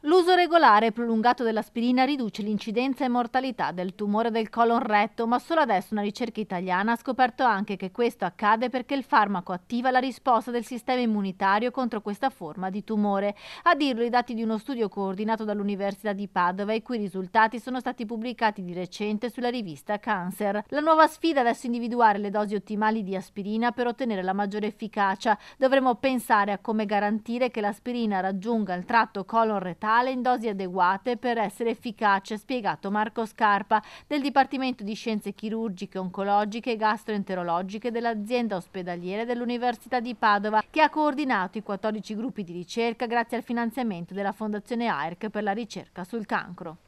L'uso regolare e prolungato dell'aspirina riduce l'incidenza e mortalità del tumore del colon retto, ma solo adesso una ricerca italiana ha scoperto anche che questo accade perché il farmaco attiva la risposta del sistema immunitario contro questa forma di tumore. A dirlo i dati di uno studio coordinato dall'Università di Padova, i cui risultati sono stati pubblicati di recente sulla rivista Cancer. La nuova sfida è adesso individuare le dosi ottimali di aspirina per ottenere la maggiore efficacia. Dovremo pensare a come garantire che l'aspirina raggiunga il tratto colon retto ambientale in dosi adeguate per essere efficace, ha spiegato Marco Scarpa del Dipartimento di Scienze Chirurgiche, Oncologiche e Gastroenterologiche dell'azienda ospedaliera dell'Università di Padova, che ha coordinato i 14 gruppi di ricerca grazie al finanziamento della Fondazione AERC per la ricerca sul cancro.